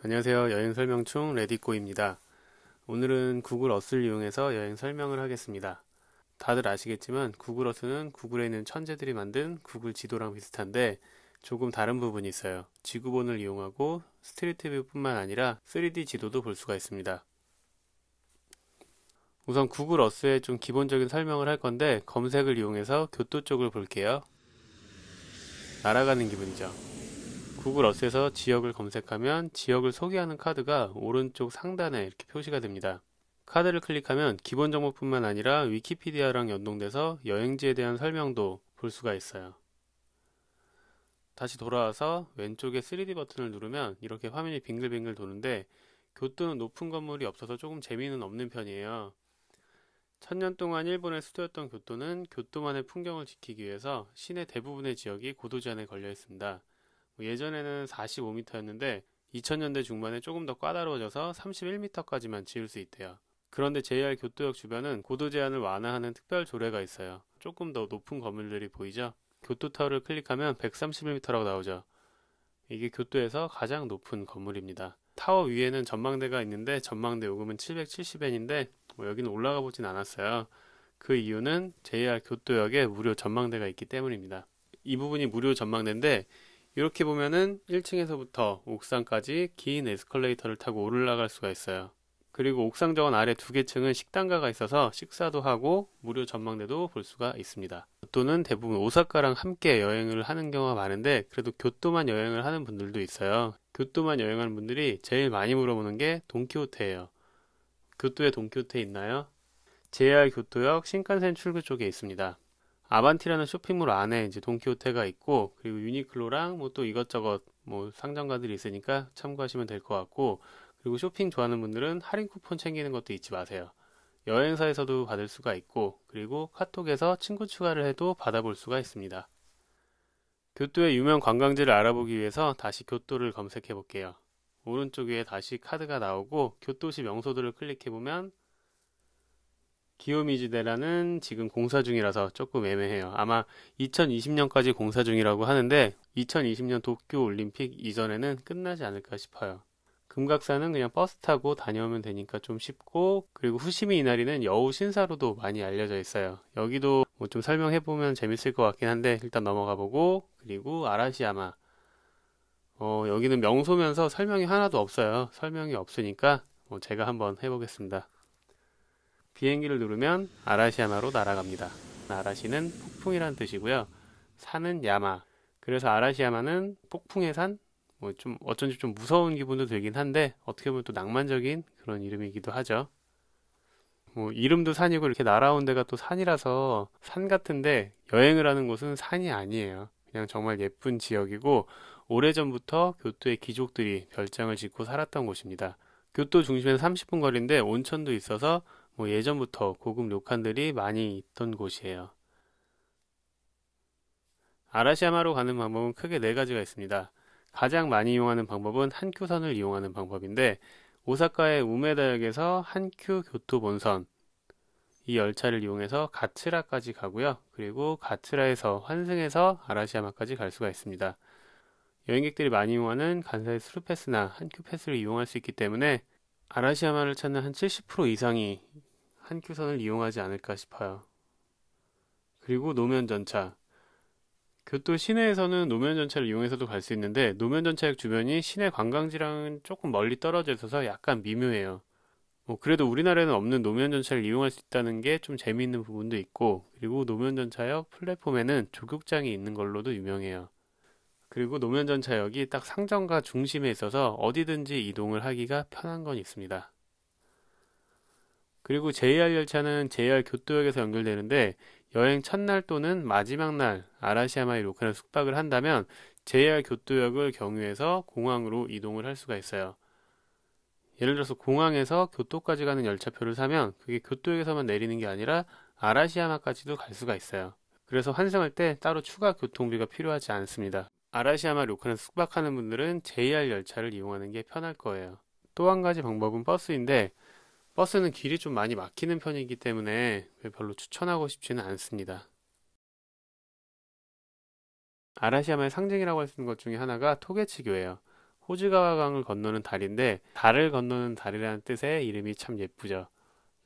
안녕하세요. 여행 설명충 레디꼬입니다. 오늘은 구글 어스를 이용해서 여행 설명을 하겠습니다. 다들 아시겠지만 구글 어스는 구글에 있는 천재들이 만든 구글 지도랑 비슷한데 조금 다른 부분이 있어요. 지구본을 이용하고 스트리트뷰뿐만 아니라 3D 지도도 볼 수가 있습니다. 우선 구글 어스의 좀 기본적인 설명을 할 건데 검색을 이용해서 교토 쪽을 볼게요. 날아가는 기분이죠. 구글 어스에서 지역을 검색하면 지역을 소개하는 카드가 오른쪽 상단에 이렇게 표시가 됩니다. 카드를 클릭하면 기본 정보뿐만 아니라 위키피디아랑 연동돼서 여행지에 대한 설명도 볼 수가 있어요. 다시 돌아와서 왼쪽에 3D 버튼을 누르면 이렇게 화면이 빙글빙글 도는데 교토는 높은 건물이 없어서 조금 재미는 없는 편이에요. 천년 동안 일본의 수도였던 교토는 교토만의 풍경을 지키기 위해서 시내 대부분의 지역이 고도제한에 걸려 있습니다. 뭐 예전에는 45m였는데 2000년대 중반에 조금 더 까다로워져서 31m까지만 지을 수 있대요. 그런데 JR 교토역 주변은 고도 제한을 완화하는 특별 조례가 있어요. 조금 더 높은 건물들이 보이죠? 교토타워를 클릭하면 131m라고 나오죠. 이게 교토에서 가장 높은 건물입니다. 타워 위에는 전망대가 있는데 전망대 요금은 770엔인데 뭐 여기는 올라가 보진 않았어요. 그 이유는 JR 교토역에 무료 전망대가 있기 때문입니다. 이 부분이 무료 전망대인데 이렇게 보면은 1층에서부터 옥상까지 긴 에스컬레이터를 타고 올라갈 수가 있어요. 그리고 옥상 정원 아래 두 개 층은 식당가가 있어서 식사도 하고 무료 전망대도 볼 수가 있습니다. 교토는 대부분 오사카랑 함께 여행을 하는 경우가 많은데 그래도 교토만 여행을 하는 분들도 있어요. 교토만 여행하는 분들이 제일 많이 물어보는 게동키호테예요 교토에 동키호테 있나요? JR 교토역 신칸센 출구 쪽에 있습니다. 아반티라는 쇼핑몰 안에 이제 돈키호테가 있고 그리고 유니클로랑 뭐 또 이것저것 뭐 상점가들이 있으니까 참고하시면 될 것 같고 그리고 쇼핑 좋아하는 분들은 할인 쿠폰 챙기는 것도 잊지 마세요. 여행사에서도 받을 수가 있고 그리고 카톡에서 친구 추가를 해도 받아볼 수가 있습니다. 교토의 유명 관광지를 알아보기 위해서 다시 교토를 검색해 볼게요. 오른쪽 위에 다시 카드가 나오고 교토시 명소들을 클릭해 보면 기요미지대라는 지금 공사 중이라서 조금 애매해요. 아마 2020년까지 공사 중이라고 하는데 2020년 도쿄 올림픽 이전에는 끝나지 않을까 싶어요. 금각사는 그냥 버스 타고 다녀오면 되니까 좀 쉽고 그리고 후시미 이나리는 여우 신사로도 많이 알려져 있어요. 여기도 뭐 좀 설명해 보면 재밌을 것 같긴 한데 일단 넘어가 보고 그리고 아라시야마 어, 여기는 명소면서 설명이 하나도 없어요. 설명이 없으니까 뭐 제가 한번 해보겠습니다. 비행기를 누르면 아라시야마로 날아갑니다. 아라시는 폭풍이란 뜻이고요. 산은 야마. 그래서 아라시야마는 폭풍의 산? 뭐 좀 어쩐지 좀 무서운 기분도 들긴 한데 어떻게 보면 또 낭만적인 그런 이름이기도 하죠. 뭐 이름도 산이고 이렇게 날아온 데가 또 산이라서 산 같은데 여행을 하는 곳은 산이 아니에요. 그냥 정말 예쁜 지역이고 오래전부터 교토의 귀족들이 별장을 짓고 살았던 곳입니다. 교토 중심에서 30분 거리인데 온천도 있어서 뭐 예전부터 고급 료칸들이 많이 있던 곳이에요. 아라시아마로 가는 방법은 크게 네 가지가 있습니다. 가장 많이 이용하는 방법은 한큐선을 이용하는 방법인데 오사카의 우메다역에서 한큐 교토 본선 이 열차를 이용해서 가츠라까지 가고요. 그리고 가츠라에서 환승해서 아라시아마까지갈 수가 있습니다. 여행객들이 많이 이용하는 간사의 스루 패스나 한큐 패스를 이용할 수 있기 때문에 아라시아마를 찾는 한 70% 이상이 한큐선을 이용하지 않을까 싶어요. 그리고 노면 전차. 교토 시내에서는 노면 전차를 이용해서도 갈 수 있는데 노면 전차역 주변이 시내 관광지랑은 조금 멀리 떨어져 있어서 약간 미묘해요. 뭐 그래도 우리나라에는 없는 노면 전차를 이용할 수 있다는 게 좀 재미있는 부분도 있고 그리고 노면 전차역 플랫폼에는 조격장이 있는 걸로도 유명해요. 그리고 노면 전차역이 딱 상점과 중심에 있어서 어디든지 이동을 하기가 편한 건 있습니다. 그리고 JR 열차는 JR 교토역에서 연결되는데 여행 첫날 또는 마지막 날아라시아마이 로칸에 숙박을 한다면 JR 교토역을 경유해서 공항으로 이동을 할 수가 있어요. 예를 들어서 공항에서 교토까지 가는 열차표를 사면 그게 교토역에서만 내리는 게 아니라 아라시아마까지도갈 수가 있어요. 그래서 환승할 때 따로 추가 교통비가 필요하지 않습니다. 아라시아마 료칸에 숙박하는 분들은 JR 열차를 이용하는 게 편할 거예요. 또 한 가지 방법은 버스인데 버스는 길이 좀 많이 막히는 편이기 때문에 별로 추천하고 싶지는 않습니다. 아라시아마의 상징이라고 할 수 있는 것 중에 하나가 토게치교예요. 호즈가와강을 건너는 다리인데 달을 건너는 다리라는 뜻의 이름이 참 예쁘죠.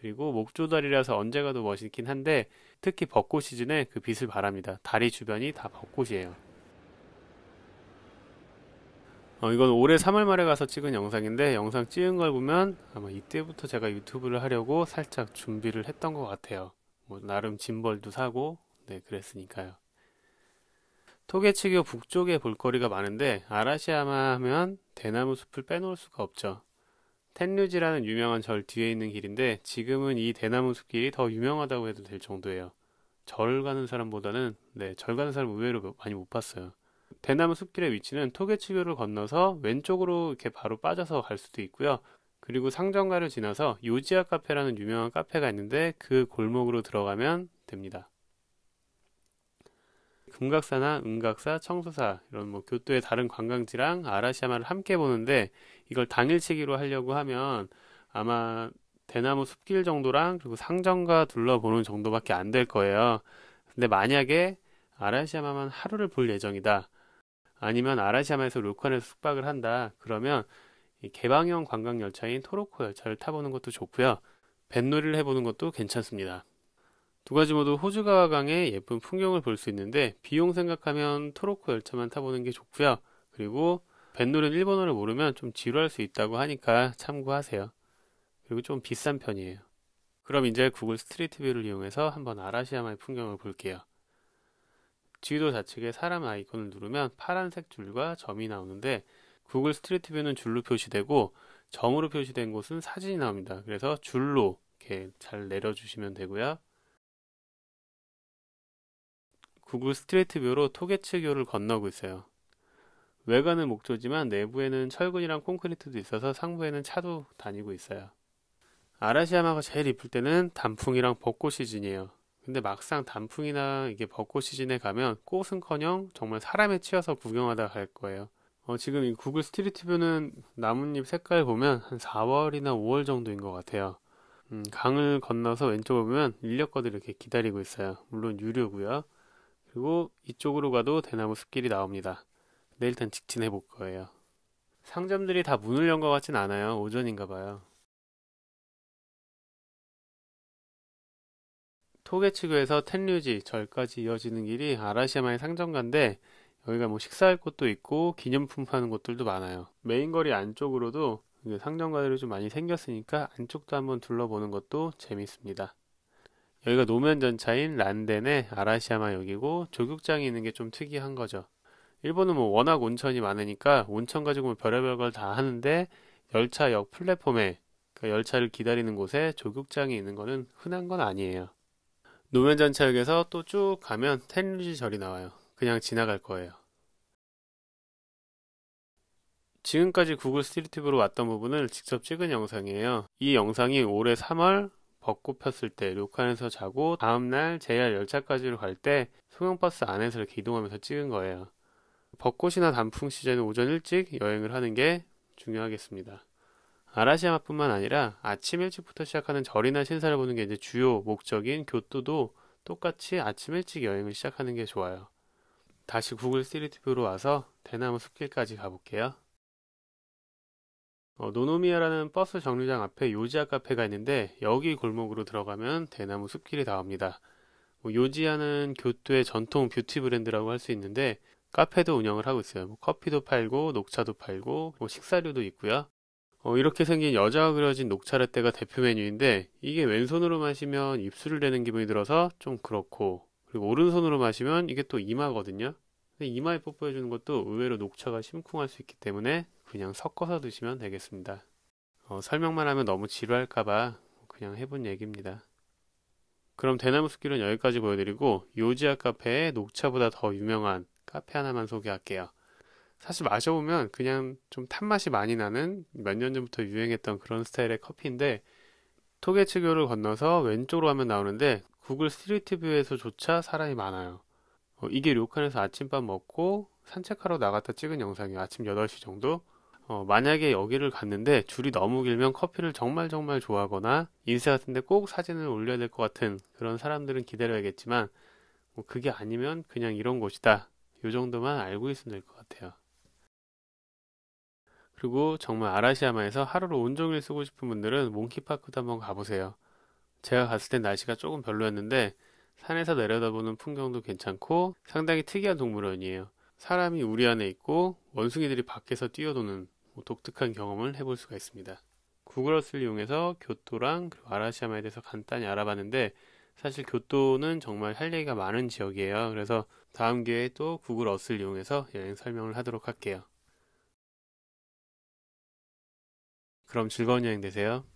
그리고 목조다리라서 언제 가도 멋있긴 한데 특히 벚꽃 시즌에 그 빛을 바랍니다. 다리 주변이 다 벚꽃이에요. 어, 이건 올해 3월 말에 가서 찍은 영상인데 영상 찍은 걸 보면 아마 이때부터 제가 유튜브를 하려고 살짝 준비를 했던 것 같아요. 뭐 나름 짐벌도 사고 네 그랬으니까요. 토개치교 북쪽에 볼거리가 많은데 아라시야마 하면 대나무 숲을 빼놓을 수가 없죠. 텐류지라는 유명한 절 뒤에 있는 길인데 지금은 이 대나무 숲길이 더 유명하다고 해도 될 정도예요. 절 가는 사람보다는 네, 절 가는 사람 의외로 뭐 많이 못 봤어요. 대나무 숲길의 위치는 토개치교를 건너서 왼쪽으로 이렇게 바로 빠져서 갈 수도 있고요. 그리고 상정가를 지나서 요지아 카페라는 유명한 카페가 있는데 그 골목으로 들어가면 됩니다. 금각사나 은각사, 청소사 이런 뭐 교토의 다른 관광지랑 아라시아마를 함께 보는데 이걸 당일치기로 하려고 하면 아마 대나무 숲길 정도랑 그리고 상정가 둘러보는 정도밖에 안 될 거예요. 근데 만약에 아라시아마만 하루를 볼 예정이다. 아니면 아라시아에서 마 료칸에서 숙박을 한다. 그러면 개방형 관광 열차인 토로코 열차를 타보는 것도 좋고요. 뱃놀이를 해보는 것도 괜찮습니다. 두 가지 모두 호주가와 강의 예쁜 풍경을 볼 수 있는데 비용 생각하면 토로코 열차만 타보는 게 좋고요. 그리고 뱃놀은 일본어를 모르면 좀 지루할 수 있다고 하니까 참고하세요. 그리고 좀 비싼 편이에요. 그럼 이제 구글 스트리트 뷰를 이용해서 한번 아라시아마의 풍경을 볼게요. 지도 좌측에 사람 아이콘을 누르면 파란색 줄과 점이 나오는데 구글 스트리트 뷰는 줄로 표시되고 점으로 표시된 곳은 사진이 나옵니다. 그래서 줄로 이렇게 잘 내려주시면 되고요. 구글 스트리트 뷰로 토개측교를 건너고 있어요. 외관은 목조지만 내부에는 철근이랑 콘크리트도 있어서 상부에는 차도 다니고 있어요. 아라시야마가 제일 이쁠 때는 단풍이랑 벚꽃 시즌이에요. 근데 막상 단풍이나 이게 벚꽃 시즌에 가면 꽃은커녕 정말 사람에 치여서 구경하다 갈 거예요. 어, 지금 이 구글 스트리트뷰는 나뭇잎 색깔 보면 한 4월이나 5월 정도인 것 같아요. 음, 강을 건너서 왼쪽을 보면 인력거들이 이렇게 기다리고 있어요. 물론 유료고요. 그리고 이쪽으로 가도 대나무 숲길이 나옵니다. 내일 일단 직진해 볼 거예요. 상점들이 다 문을 연 것 같진 않아요. 오전인가 봐요. 소개치구에서 텐류지 절까지 이어지는 길이 아라시야마의 상점가인데 여기가 뭐 식사할 곳도 있고 기념품 파는 곳들도 많아요. 메인 거리 안쪽으로도 상점가들이 좀 많이 생겼으니까 안쪽도 한번 둘러보는 것도 재밌습니다. 여기가 노면 전차인 란덴의 아라시야마역이고 조격장이 있는 게 좀 특이한 거죠. 일본은 뭐 워낙 온천이 많으니까 온천 가지고 뭐 별의별 걸 다 하는데 열차역 플랫폼에 그러니까 열차를 기다리는 곳에 조격장이 있는 거는 흔한 건 아니에요. 노면전차역에서 또 쭉 가면 텐류지 절이 나와요. 그냥 지나갈 거예요. 지금까지 구글 스트리트뷰로 왔던 부분을 직접 찍은 영상이에요. 이 영상이 올해 3월 벚꽃 폈을 때 료칸에서 자고 다음날 JR 열차까지로 갈 때 소형버스 안에서 이렇게 이동하면서 찍은 거예요. 벚꽃이나 단풍 시즌 오전 일찍 여행을 하는 게 중요하겠습니다. 아라시아마뿐만 아니라 아침 일찍부터 시작하는 절이나 신사를 보는 게 이제 주요 목적인 교토도 똑같이 아침 일찍 여행을 시작하는 게 좋아요. 다시 구글 스트리트뷰로 와서 대나무 숲길까지 가볼게요. 어, 노노미아라는 버스 정류장 앞에 요지아 카페가 있는데 여기 골목으로 들어가면 대나무 숲길이 나옵니다. 뭐요지아는 교토의 전통 뷰티 브랜드라고 할 수 있는데 카페도 운영을 하고 있어요. 뭐 커피도 팔고 녹차도 팔고 뭐식사류도 있고요. 어, 이렇게 생긴 여자가 그려진 녹차라떼가 대표 메뉴인데 이게 왼손으로 마시면 입술을 대는 기분이 들어서 좀 그렇고 그리고 오른손으로 마시면 이게 또 이마거든요. 근데 이마에 뽀뽀해주는 것도 의외로 녹차가 심쿵할 수 있기 때문에 그냥 섞어서 드시면 되겠습니다. 어, 설명만 하면 너무 지루할까봐 그냥 해본 얘기입니다. 그럼 대나무 숲길은 여기까지 보여드리고 요지아 카페의 녹차보다 더 유명한 카페 하나만 소개할게요. 사실 마셔보면 그냥 좀 탄맛이 많이 나는 몇 년 전부터 유행했던 그런 스타일의 커피인데 토계치교를 건너서 왼쪽으로 하면 나오는데 구글 스트리트뷰에서조차 사람이 많아요. 어, 이게 료칸에서 아침밥 먹고 산책하러 나갔다 찍은 영상이 에요 아침 8시 정도. 어, 만약에 여기를 갔는데 줄이 너무 길면 커피를 정말 정말 좋아하거나 인쇄 같은데 꼭 사진을 올려야 될 것 같은 그런 사람들은 기다려야겠지만 뭐 그게 아니면 그냥 이런 곳이다. 요 정도만 알고 있으면 될 것 같아요. 그리고 정말 아라시아마에서 하루로 온종일 쓰고 싶은 분들은 몽키파크도 한번 가보세요. 제가 갔을 땐 날씨가 조금 별로였는데 산에서 내려다보는 풍경도 괜찮고 상당히 특이한 동물원이에요. 사람이 우리 안에 있고 원숭이들이 밖에서 뛰어도는 뭐 독특한 경험을 해볼 수가 있습니다. 구글어스를 이용해서 교토랑 아라시아마에 대해서 간단히 알아봤는데 사실 교토는 정말 할 얘기가 많은 지역이에요. 그래서 다음 기회에 또 구글어스를 이용해서 여행 설명을 하도록 할게요. 그럼 즐거운 여행 되세요.